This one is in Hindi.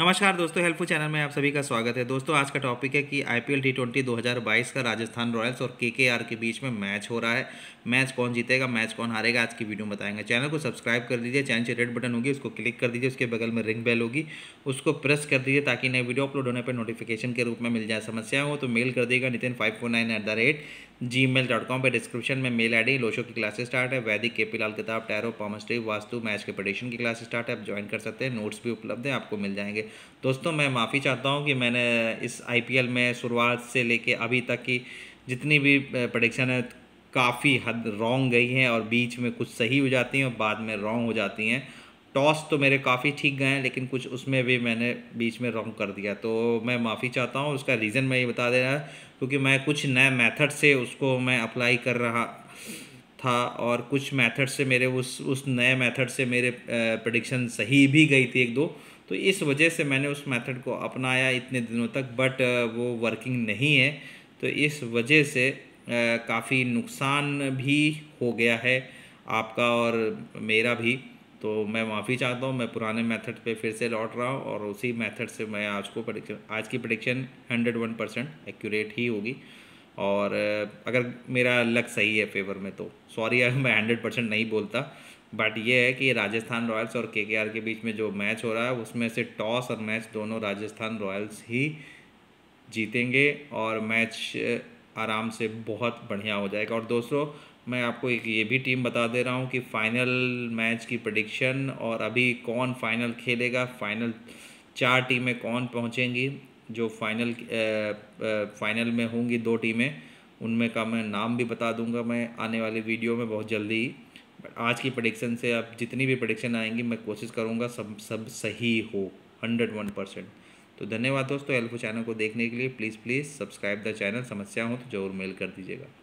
नमस्कार दोस्तों हेल्पफुल चैनल में आप सभी का स्वागत है दोस्तों आज का टॉपिक है कि आईपीएल टी ट्वेंटी दो का राजस्थान रॉयल्स और केकेआर के बीच में मैच हो रहा है मैच कौन जीतेगा मैच कौन हारेगा आज की वीडियो में बताएंगे चैनल को सब्सक्राइब कर दीजिए चैनल से रेड बटन होगी उसको क्लिक कर दीजिए उसके बगल में रिंग बेल होगी उसको प्रेस कर दीजिए ताकि नए वीडियो अपलोड होने पर नोटिफिकेशन के रूप में मिल जाए समस्या हो तो मेल कर देगा Nitin five four nine eight the rate Gmail dot com पर डिस्क्रिप्शन में मेल आई डी लोशो की क्लास स्टार्ट है वैदिक के पी लाल किताब टैरो पॉमस्ट्री वास्तु मैच के पटेशन की क्लास स्टार्ट है आप ज्वाइन कर सकते हैं नोट्स भी उपलब्ध हैं आपको मिल जाएंगे दोस्तों मैं माफ़ी चाहता हूँ कि मैंने इस आई पी एल में शुरुआत से लेके अभी तक की जितनी भी प्रडिक्शन है काफ़ी हद रॉन्ग गई हैं और बीच में कुछ सही हो जाती हैं और बाद में रॉन्ग हो जाती हैं टॉस तो मेरे काफ़ी ठीक गए हैं लेकिन कुछ उसमें भी मैंने बीच में रॉन्ग कर दिया तो मैं माफ़ी चाहता हूँ उसका रीज़न मैं ये बता दे रहा क्योंकि मैं कुछ नए मेथड से उसको मैं अप्लाई कर रहा था और कुछ मेथड से मेरे उस उस नए मेथड से मेरे प्रडिक्शन सही भी गई थी एक दो तो इस वजह से मैंने उस मेथड को अपनाया इतने दिनों तक बट वो वर्किंग नहीं है तो इस वजह से काफ़ी नुकसान भी हो गया है आपका और मेरा भी तो मैं माफ़ी चाहता हूँ मैं पुराने मेथड पे फिर से लौट रहा हूँ और उसी मेथड से मैं आज को आज की prediction hundred one percent accurate ही होगी और अगर मेरा लक सही है फेवर में तो सॉरी अगर मैं हंड्रेड परसेंट नहीं बोलता बट ये है कि राजस्थान रॉयल्स और के के बीच में जो मैच हो रहा है उसमें से टॉस और मैच दोनों राजस्थान रॉयल्स ही जीतेंगे और मैच आराम से बहुत बढ़िया हो जाएगा और दोस्तों मैं आपको एक ये भी टीम बता दे रहा हूँ कि फ़ाइनल मैच की प्रडिक्शन और अभी कौन फाइनल खेलेगा फाइनल चार टीमें कौन पहुँचेंगी जो फाइनल फाइनल में होंगी दो टीमें उनमें का मैं नाम भी बता दूंगा मैं आने वाले वीडियो में बहुत जल्दी ही आज की प्रडिक्शन से आप जितनी भी प्रडिक्शन आएंगी मैं कोशिश करूँगा सब सब सही हो हंड्रेड वन परसेंट तो धन्यवाद दोस्तों एल्फो चैनल को देखने के लिए please please subscribe the channel समस्या हो तो ज़रूर मेल कर दीजिएगा